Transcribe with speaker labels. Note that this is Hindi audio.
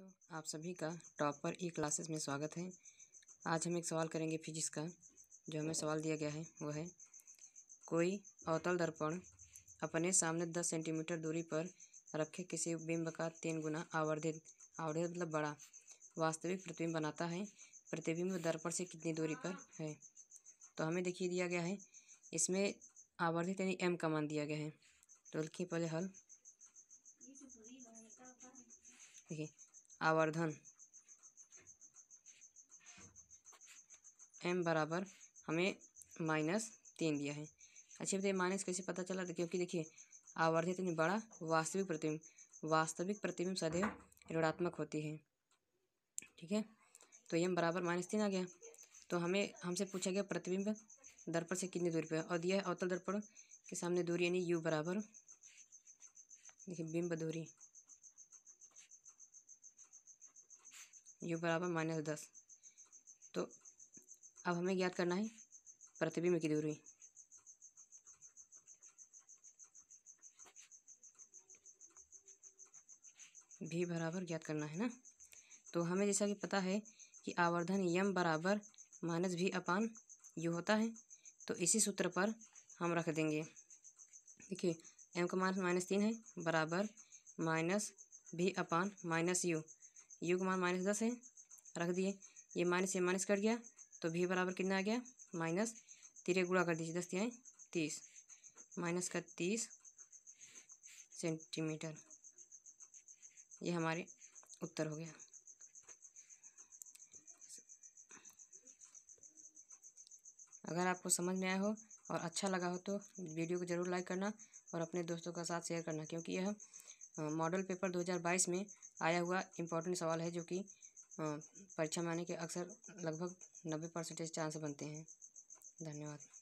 Speaker 1: दोस्तों आप सभी का टॉपर ई क्लासेस में स्वागत है आज हम एक सवाल करेंगे फिजिक्स का जो हमें सवाल दिया गया है वो है कोई अवतल दर्पण अपने सामने दस सेंटीमीटर दूरी पर रखे किसी बिंब का तीन गुना आवर्धित आवर्धित मतलब बड़ा वास्तविक प्रतिबिंब बनाता है प्रतिबिंब दर्पण से कितनी दूरी पर है तो हमें देखिए दिया गया है इसमें आवर्धित यानी एम का मान दिया गया है तो लिखिए पहले हल देखिए आवर्धन एम बराबर हमें माइनस तीन दिया है अच्छा बताइए माइनस कैसे पता चला क्योंकि देखिए आवर्धित यानी बड़ा वास्तविक प्रतिबिंब वास्तविक प्रतिबिंब सदैव ऋणात्मक होती है ठीक है तो एम बराबर माइनस तीन आ गया तो हमें हमसे पूछा गया प्रतिबिंब दर्पण से कितनी दूरी पर और दिया है अवतल दर्पण के सामने दूरी यानी यू बराबर देखिए बिंब दूरी यू बराबर माइनस दस तो अब हमें ज्ञात करना है प्रतिबिंब की दूरी भी बराबर ज्ञात करना है ना तो हमें जैसा कि पता है कि आवर्धन यम बराबर माइनस भी अपान यू होता है तो इसी सूत्र पर हम रख देंगे देखिए एम का माइनस माइनस तीन है बराबर माइनस भी अपान माइनस यू यू का मान माइनस दस है रख दिए ये माइनस ये माइनस कट गया तो भी बराबर कितना आ गया माइनस तीरे गुड़ा कर दीजिए दस तिहाई तीस माइनस का तीस सेंटीमीटर ये हमारे उत्तर हो गया अगर आपको समझ में आया हो और अच्छा लगा हो तो वीडियो को ज़रूर लाइक करना और अपने दोस्तों का साथ शेयर करना क्योंकि यह मॉडल पेपर 2022 में आया हुआ इम्पोर्टेंट सवाल है जो कि परीक्षा में आने के अक्सर लगभग नब्बे परसेंटेज चांस बनते हैं धन्यवाद